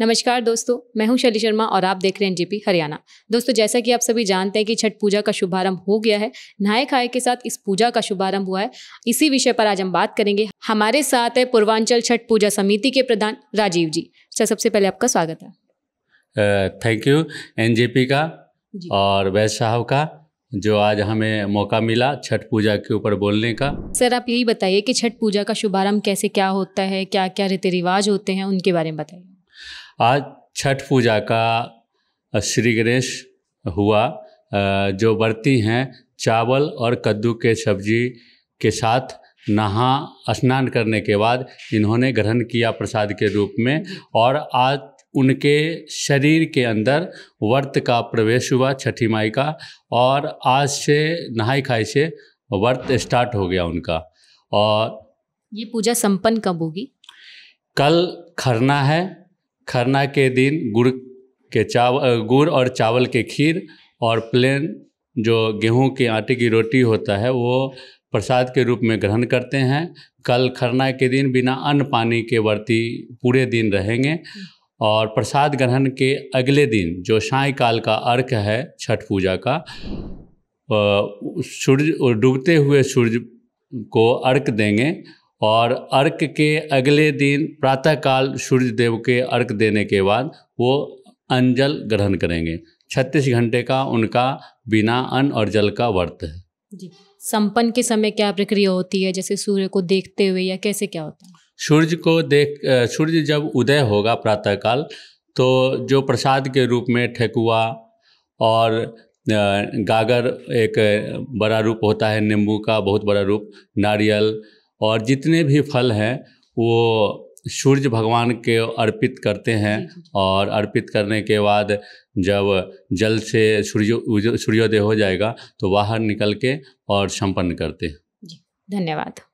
नमस्कार दोस्तों मैं हूं शैली शर्मा और आप देख रहे हैं जीपी हरियाणा दोस्तों जैसा कि आप सभी जानते हैं कि छठ पूजा का शुभारंभ हो गया है नहाए खाए के साथ इस पूजा का शुभारंभ हुआ है इसी विषय पर आज हम बात करेंगे हमारे साथ है पूर्वांचल छठ पूजा समिति के प्रधान राजीव जी सर सबसे पहले आपका स्वागत है थैंक यू एन का और वैश्य साहब का जो आज हमें मौका मिला छठ पूजा के ऊपर बोलने का सर आप यही बताइए कि छठ पूजा का शुभारंभ कैसे क्या होता है क्या क्या रीति रिवाज होते हैं उनके बारे में बताइए आज छठ पूजा का श्री गणेश हुआ जो बरती हैं चावल और कद्दू के सब्जी के साथ नहा स्नान करने के बाद इन्होंने ग्रहण किया प्रसाद के रूप में और आज उनके शरीर के अंदर व्रत का प्रवेश हुआ छठी माई का और आज से नहाई खाई से व्रत स्टार्ट हो गया उनका और ये पूजा संपन्न कब होगी कल खरना है खरना के दिन गुड़ के चावल गुड़ और चावल के खीर और प्लेन जो गेहूं के आटे की रोटी होता है वो प्रसाद के रूप में ग्रहण करते हैं कल खरना के दिन बिना अन्न पानी के वर्ती पूरे दिन रहेंगे और प्रसाद ग्रहण के अगले दिन जो सायकाल का अर्घ है छठ पूजा का सूर्य डूबते हुए सूर्य को अर्घ देंगे और अर्घ के अगले दिन प्रातःकाल सूर्य देव के अर्घ देने के बाद वो अंजल ग्रहण करेंगे छत्तीस घंटे का उनका बिना अन्न और जल का व्रत है जी संपन्न के समय क्या प्रक्रिया होती है जैसे सूर्य को देखते हुए या कैसे क्या होता है सूर्य को देख सूर्य जब उदय होगा प्रातःकाल तो जो प्रसाद के रूप में ठेकुआ और गागर एक बड़ा रूप होता है नींबू का बहुत बड़ा रूप नारियल और जितने भी फल हैं वो सूर्य भगवान के अर्पित करते हैं और अर्पित करने के बाद जब जल से सूर्य सूर्योदय हो जाएगा तो बाहर निकल के और संपन्न करते हैं धन्यवाद